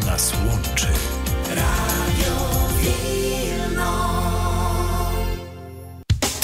son Aswon.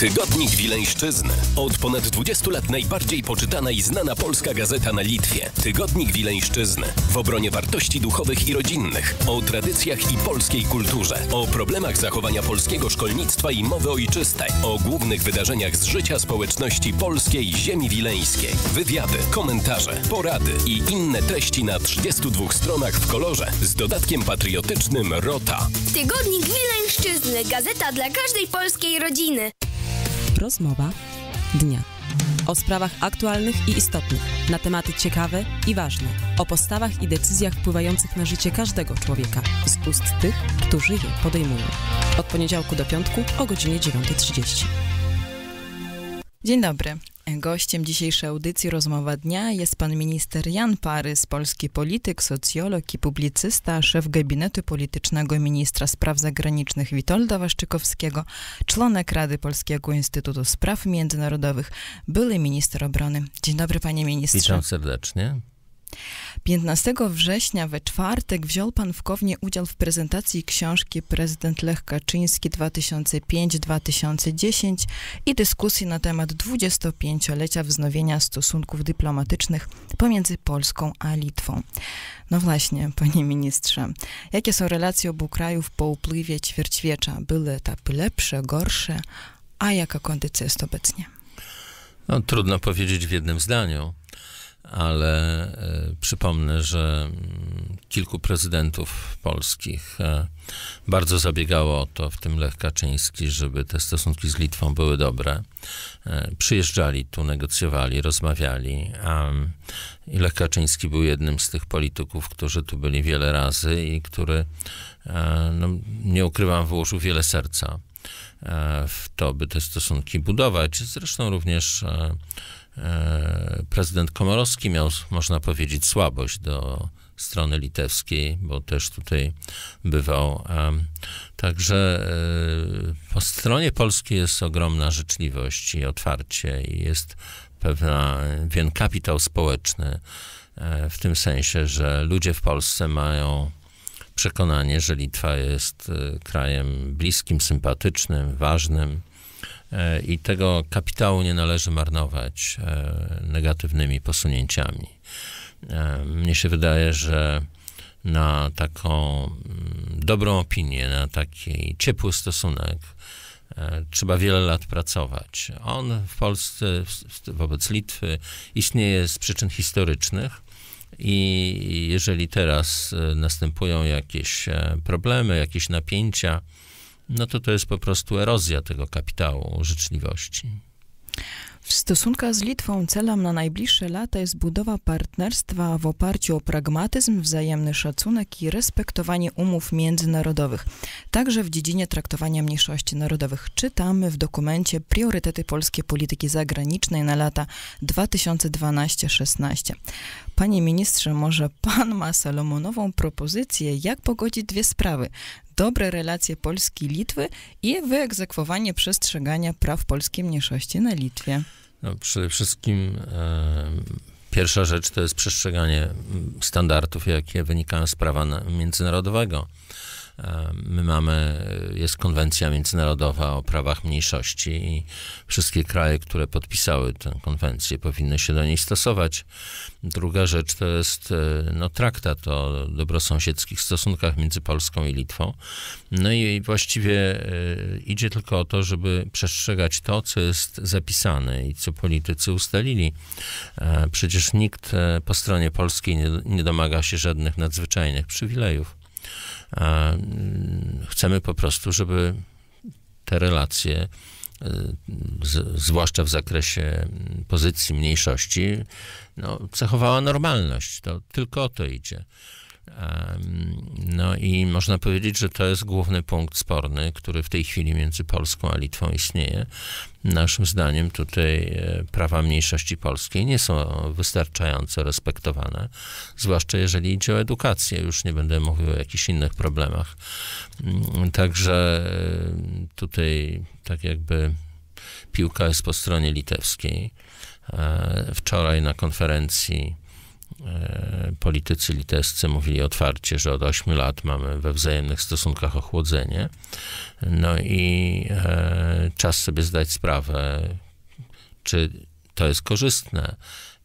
Tygodnik Wileńszczyzny. Od ponad 20 lat najbardziej poczytana i znana polska gazeta na Litwie. Tygodnik Wileńszczyzny. W obronie wartości duchowych i rodzinnych. O tradycjach i polskiej kulturze. O problemach zachowania polskiego szkolnictwa i mowy ojczystej. O głównych wydarzeniach z życia społeczności polskiej ziemi wileńskiej. Wywiady, komentarze, porady i inne treści na 32 stronach w kolorze z dodatkiem patriotycznym ROTA. Tygodnik Wileńszczyzny. Gazeta dla każdej polskiej rodziny. Rozmowa dnia. O sprawach aktualnych i istotnych, na tematy ciekawe i ważne, o postawach i decyzjach wpływających na życie każdego człowieka z ust tych, którzy je podejmują. Od poniedziałku do piątku o godzinie 9.30. Dzień dobry. Gościem dzisiejszej audycji Rozmowa Dnia jest pan minister Jan Parys, polski polityk, socjolog i publicysta, szef gabinetu politycznego ministra spraw zagranicznych Witolda Waszczykowskiego, członek Rady Polskiego Instytutu Spraw Międzynarodowych, były minister obrony. Dzień dobry panie ministrze. Witam serdecznie. 15 września we czwartek wziął pan w Kownie udział w prezentacji książki Prezydent Lech Kaczyński 2005-2010 i dyskusji na temat 25-lecia wznowienia stosunków dyplomatycznych pomiędzy Polską a Litwą. No właśnie, panie ministrze, jakie są relacje obu krajów po upływie ćwierćwiecza? Były etapy lepsze, gorsze, a jaka kondycja jest obecnie? No, trudno powiedzieć w jednym zdaniu ale e, przypomnę, że mm, kilku prezydentów polskich e, bardzo zabiegało o to, w tym Lech Kaczyński, żeby te stosunki z Litwą były dobre. E, przyjeżdżali tu, negocjowali, rozmawiali. Mm, I Lech Kaczyński był jednym z tych polityków, którzy tu byli wiele razy i który, no, nie ukrywam, włożył wiele serca E, w to, by te stosunki budować. Zresztą również e, e, prezydent Komorowski miał, można powiedzieć, słabość do strony litewskiej, bo też tutaj bywał. Także po stronie polskiej jest ogromna życzliwość i otwarcie i jest pewna, pewien kapitał społeczny w tym sensie, że ludzie w Polsce mają przekonanie, że Litwa jest e, krajem bliskim, sympatycznym, ważnym e, i tego kapitału nie należy marnować e, negatywnymi posunięciami. Mnie się wydaje, że na taką mm, dobrą opinię, na taki ciepły stosunek trzeba wiele lat pracować. On w Polsce wobec Litwy istnieje z przyczyn historycznych i jeżeli teraz e, następują jakieś e, problemy, jakieś napięcia, no to to jest po prostu erozja tego kapitału życzliwości. W stosunkach z Litwą celem na najbliższe lata jest budowa partnerstwa w oparciu o pragmatyzm, wzajemny szacunek i respektowanie umów międzynarodowych, także w dziedzinie traktowania mniejszości narodowych. Czytamy w dokumencie Priorytety polskiej polityki zagranicznej na lata 2012-16. Panie ministrze, może pan ma salomonową propozycję, jak pogodzić dwie sprawy: dobre relacje Polski-Litwy i wyegzekwowanie przestrzegania praw polskiej mniejszości na Litwie? No, przede wszystkim e, pierwsza rzecz to jest przestrzeganie standardów, jakie wynikają z prawa międzynarodowego. My mamy, jest konwencja międzynarodowa o prawach mniejszości i wszystkie kraje, które podpisały tę konwencję, powinny się do niej stosować. Druga rzecz to jest e, no, traktat o dobrosąsiedzkich stosunkach między Polską i Litwą. No i właściwie e, idzie tylko o to, żeby przestrzegać to, co jest zapisane i co politycy ustalili. E, przecież nikt po stronie polskiej nie, nie domaga się żadnych nadzwyczajnych przywilejów. Mm, chcemy po prostu, żeby te relacje, y, z, zwłaszcza w zakresie mm, pozycji mniejszości, no, cechowała normalność. To tylko o to idzie. No i można powiedzieć, że to jest główny punkt sporny, który w tej chwili między Polską a Litwą istnieje. Naszym zdaniem tutaj e, prawa mniejszości polskiej nie są wystarczająco respektowane, zwłaszcza jeżeli idzie o edukację. Już nie będę mówił o jakichś innych problemach. Mm, także e, tutaj tak jakby piłka jest po stronie litewskiej. E, wczoraj na konferencji E, politycy litewscy mówili otwarcie, że od 8 lat mamy we wzajemnych stosunkach ochłodzenie. No i e, czas sobie zdać sprawę, czy to jest korzystne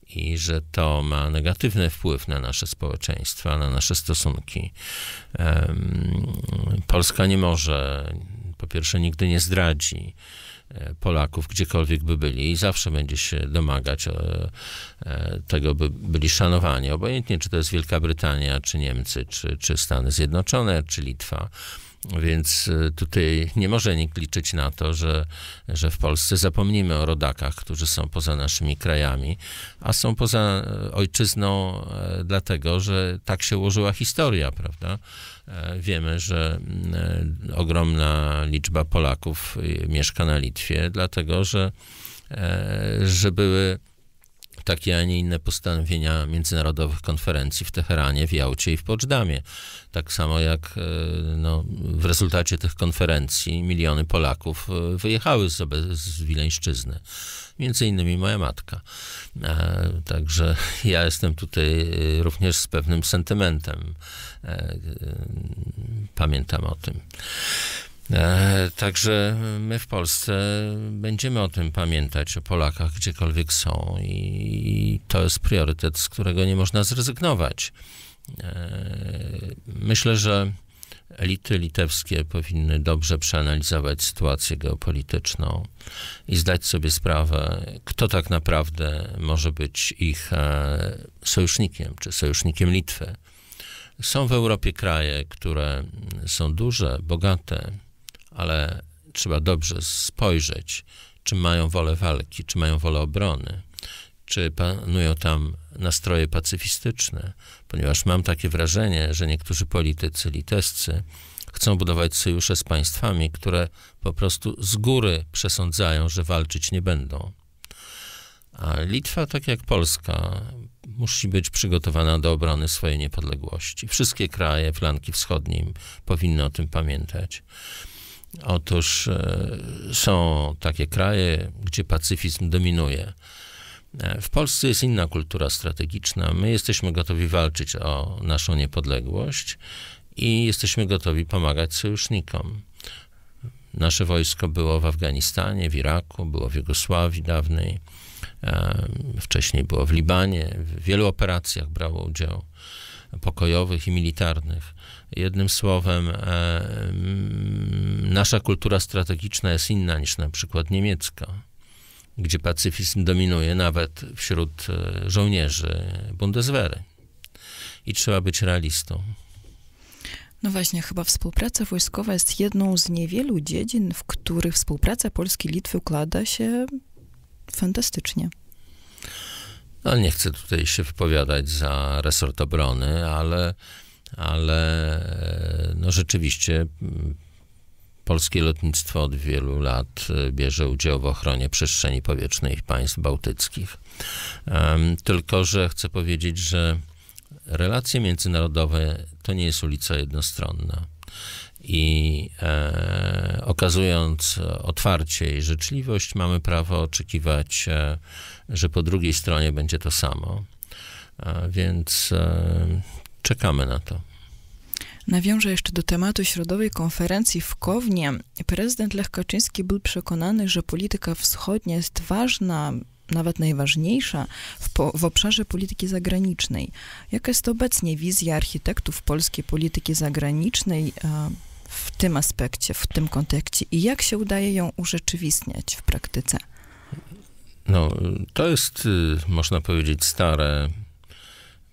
i że to ma negatywny wpływ na nasze społeczeństwa, na nasze stosunki. Polska nie może, po pierwsze, nigdy nie zdradzi E, Polaków, gdziekolwiek by byli, i zawsze będzie się domagać e, e, tego, by byli szanowani, obojętnie czy to jest Wielka Brytania, czy Niemcy, czy, czy Stany Zjednoczone, czy Litwa. Więc e, tutaj nie może nikt liczyć na to, że, że w Polsce zapomnimy o rodakach, którzy są poza naszymi krajami, a są poza e, ojczyzną e, dlatego, że tak się ułożyła historia, prawda? Wiemy, że mm, ogromna liczba Polaków mieszka na Litwie, dlatego że, że były takie, a nie inne postanowienia międzynarodowych konferencji w Teheranie, w Jałcie i w Poczdamie. Tak samo jak e, no, w rezultacie tych konferencji miliony Polaków e, wyjechały z, z Wileńszczyzny. Między innymi moja matka. E, także ja jestem tutaj również z pewnym sentymentem. Pamiętam o tym. E, także my w Polsce będziemy o tym pamiętać, o Polakach gdziekolwiek są, i to jest priorytet, z którego nie można zrezygnować. E, myślę, że elity litewskie powinny dobrze przeanalizować sytuację geopolityczną i zdać sobie sprawę, kto tak naprawdę może być ich e, sojusznikiem czy sojusznikiem Litwy. Są w Europie kraje, które są duże, bogate, ale trzeba dobrze spojrzeć, czy mają wolę walki, czy mają wolę obrony, czy panują tam nastroje pacyfistyczne, ponieważ mam takie wrażenie, że niektórzy politycy litewscy chcą budować sojusze z państwami, które po prostu z góry przesądzają, że walczyć nie będą. A Litwa, tak jak Polska, musi być przygotowana do obrony swojej niepodległości. Wszystkie kraje flanki wschodniej powinny o tym pamiętać. Otóż e, są takie kraje, gdzie pacyfizm dominuje. E, w Polsce jest inna kultura strategiczna. My jesteśmy gotowi walczyć o naszą niepodległość i jesteśmy gotowi pomagać sojusznikom. Nasze wojsko było w Afganistanie, w Iraku, było w Jugosławii dawnej, e, wcześniej było w Libanie. W wielu operacjach brało udział pokojowych i militarnych. Jednym słowem, e, mm, nasza kultura strategiczna jest inna niż na przykład niemiecka, gdzie pacyfizm dominuje nawet wśród e, żołnierzy Bundeswehry. I trzeba być realistą. No właśnie, chyba współpraca wojskowa jest jedną z niewielu dziedzin, w których współpraca Polski i Litwy układa się fantastycznie. No, nie chcę tutaj się wypowiadać za resort obrony, ale ale e, no rzeczywiście polskie lotnictwo od wielu lat e, bierze udział w ochronie przestrzeni powietrznej państw bałtyckich. Tylko, że chcę powiedzieć, że relacje międzynarodowe to nie jest ulica jednostronna. I e, okazując otwarcie i życzliwość, mamy prawo oczekiwać, e, że po drugiej stronie będzie to samo. E, więc e, czekamy na to. Nawiążę jeszcze do tematu środowej konferencji w Kownie. Prezydent Lech Kaczyński był przekonany, że polityka wschodnia jest ważna, nawet najważniejsza, w, po, w obszarze polityki zagranicznej. Jaka jest obecnie wizja architektów polskiej polityki zagranicznej e, w tym aspekcie, w tym kontekście i jak się udaje ją urzeczywistniać w praktyce? No, to jest, y, można powiedzieć, stare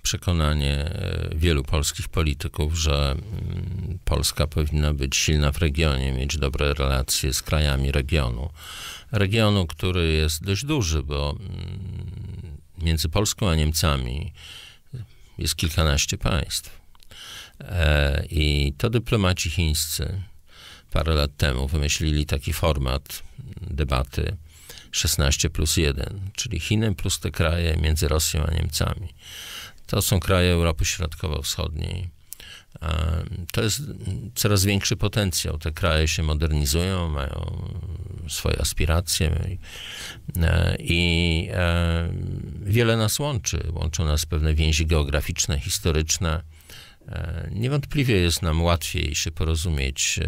przekonanie e, wielu polskich polityków, że mm, Polska powinna być silna w regionie, mieć dobre relacje z krajami regionu. Regionu, który jest dość duży, bo mm, między Polską a Niemcami jest kilkanaście państw. E, I to dyplomaci chińscy parę lat temu wymyślili taki format debaty 16 plus 1, czyli Chiny plus te kraje między Rosją a Niemcami. To są kraje Europy Środkowo-Wschodniej. E, to jest coraz większy potencjał. Te kraje się modernizują, mają swoje aspiracje e, i e, wiele nas łączy. Łączą nas pewne więzi geograficzne, historyczne. Niewątpliwie jest nam łatwiej się porozumieć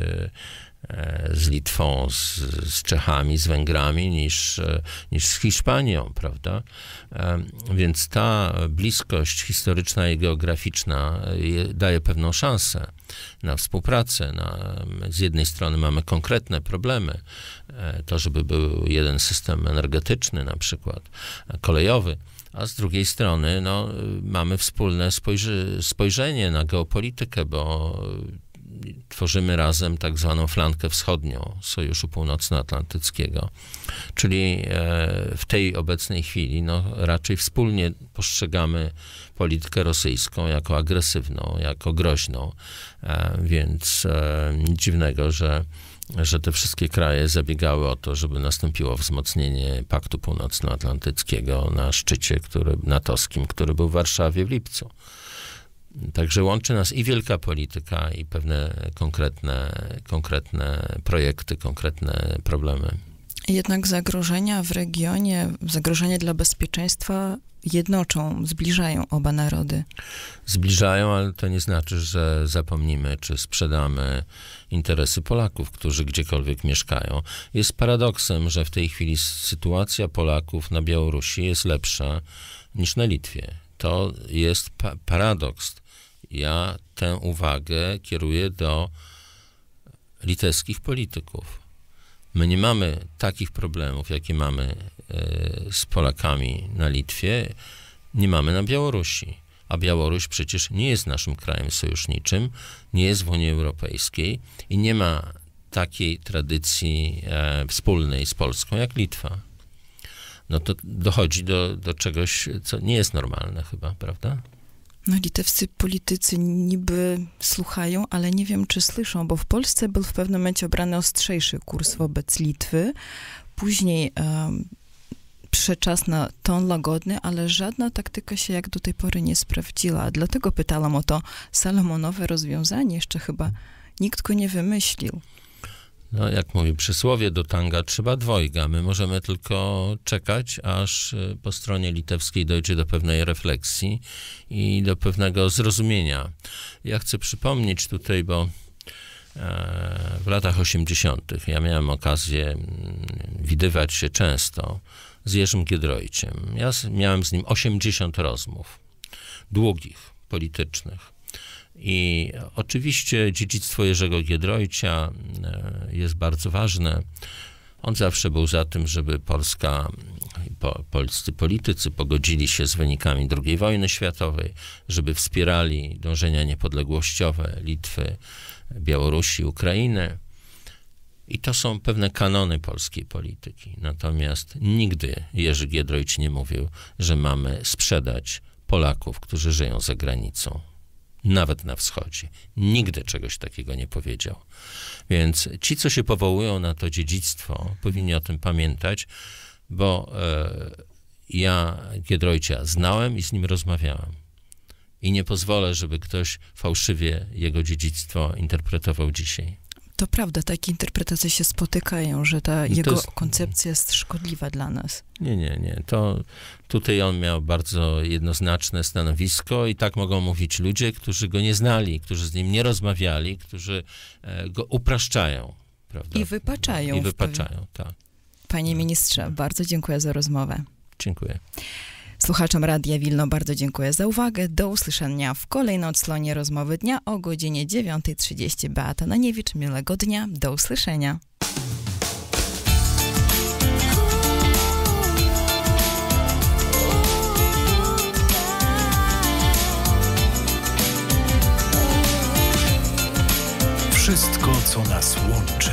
z Litwą, z, z, Czechami, z Węgrami niż, e, niż z Hiszpanią, prawda? E, więc ta bliskość historyczna i geograficzna e, daje pewną szansę na współpracę. Na, z jednej strony mamy konkretne problemy, to żeby był jeden system energetyczny na przykład, kolejowy, a z drugiej strony no, mamy wspólne spojrzenie na geopolitykę, bo tworzymy razem tak zwaną flankę wschodnią Sojuszu Północnoatlantyckiego. Czyli e, w tej obecnej chwili no, raczej wspólnie postrzegamy politykę rosyjską jako agresywną, jako groźną, e, więc e, nic dziwnego, że że te wszystkie kraje zabiegały o to, żeby nastąpiło wzmocnienie Paktu Północnoatlantyckiego na szczycie który, natowskim, który był w Warszawie w lipcu. Także łączy nas i wielka polityka, i pewne konkretne, konkretne projekty, konkretne problemy. Jednak zagrożenia w regionie, zagrożenie dla bezpieczeństwa jednoczą, zbliżają oba narody. Zbliżają, ale to nie znaczy, że zapomnimy czy sprzedamy interesy Polaków, którzy gdziekolwiek mieszkają. Jest paradoksem, że w tej chwili sytuacja Polaków na Białorusi jest lepsza niż na Litwie. To jest pa paradoks ja tę uwagę kieruję do litewskich polityków. My nie mamy takich problemów, jakie mamy e, z Polakami na Litwie, nie mamy na Białorusi. A Białoruś przecież nie jest naszym krajem sojuszniczym, nie jest w Unii Europejskiej i nie ma takiej tradycji e, wspólnej z Polską jak Litwa. No to dochodzi do, do czegoś, co nie jest normalne chyba, prawda? No, litewscy politycy niby słuchają, ale nie wiem, czy słyszą, bo w Polsce był w pewnym momencie obrany ostrzejszy kurs wobec Litwy. Później um, przyszedł na ton łagodny, ale żadna taktyka się jak do tej pory nie sprawdziła. Dlatego pytałam o to salomonowe rozwiązanie. Jeszcze chyba nikt go nie wymyślił. No, jak mówi przysłowie, do tanga trzeba dwojga. My możemy tylko czekać, aż e, po stronie litewskiej dojdzie do pewnej refleksji i do pewnego zrozumienia. Ja chcę przypomnieć tutaj, bo e, w latach 80. ja miałem okazję mm, widywać się często z Jerzym Giedroyciem. Ja miałem z nim 80 rozmów długich, politycznych. I oczywiście dziedzictwo Jerzego Giedroycia e, jest bardzo ważne. On zawsze był za tym, żeby Polska, po, polscy politycy pogodzili się z wynikami II wojny światowej, żeby wspierali dążenia niepodległościowe Litwy, Białorusi, Ukrainy. I to są pewne kanony polskiej polityki. Natomiast nigdy Jerzy Giedroyć nie mówił, że mamy sprzedać Polaków, którzy żyją za granicą nawet na wschodzie. Nigdy czegoś takiego nie powiedział. Więc ci, co się powołują na to dziedzictwo, powinni o tym pamiętać, bo e, ja Giedroycia znałem i z nim rozmawiałem. I nie pozwolę, żeby ktoś fałszywie jego dziedzictwo interpretował dzisiaj. To prawda, takie interpretacje się spotykają, że ta no jego jest... koncepcja jest szkodliwa dla nas. Nie, nie, nie. To tutaj on miał bardzo jednoznaczne stanowisko i tak mogą mówić ludzie, którzy go nie znali, którzy z nim nie rozmawiali, którzy e, go upraszczają. Prawda? I wypaczają. I wypaczają, tak. Panie ministrze, bardzo dziękuję za rozmowę. Dziękuję. Słuchaczom Radia Wilno bardzo dziękuję za uwagę. Do usłyszenia w kolejnym odsłonie rozmowy dnia o godzinie 9.30. Beata Naniewicz, miłego dnia. Do usłyszenia. Wszystko, co nas łączy.